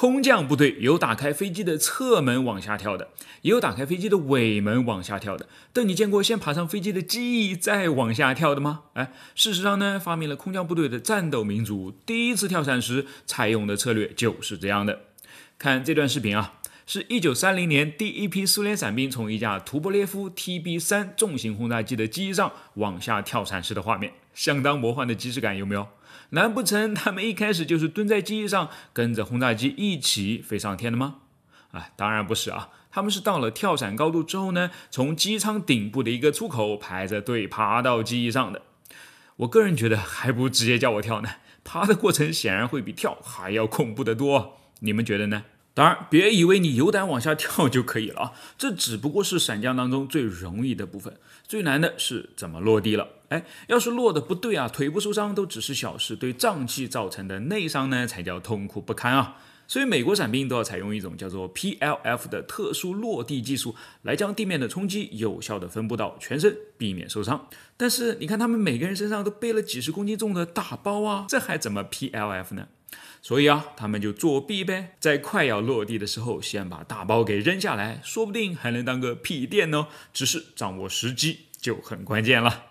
空降部队有打开飞机的侧门往下跳的，也有打开飞机的尾门往下跳的。但你见过先爬上飞机的机翼再往下跳的吗？哎，事实上呢，发明了空降部队的战斗民族第一次跳伞时采用的策略就是这样的。看这段视频啊。是一九三零年第一批苏联伞兵从一架图波列夫 TB 三重型轰炸机的机翼上往下跳伞时的画面，相当魔幻的即视感，有没有？难不成他们一开始就是蹲在机翼上，跟着轰炸机一起飞上天的吗？啊，当然不是啊，他们是到了跳伞高度之后呢，从机舱顶部的一个出口排着队爬到机翼上的。我个人觉得还不如直接叫我跳呢，爬的过程显然会比跳还要恐怖的多。你们觉得呢？当然，别以为你有胆往下跳就可以了啊！这只不过是伞降当中最容易的部分，最难的是怎么落地了。哎，要是落的不对啊，腿部受伤都只是小事，对脏器造成的内伤呢，才叫痛苦不堪啊！所以，美国伞兵都要采用一种叫做 PLF 的特殊落地技术，来将地面的冲击有效的分布到全身，避免受伤。但是，你看他们每个人身上都背了几十公斤重的大包啊，这还怎么 PLF 呢？所以啊，他们就作弊呗，在快要落地的时候，先把大包给扔下来，说不定还能当个屁垫呢。只是掌握时机就很关键了。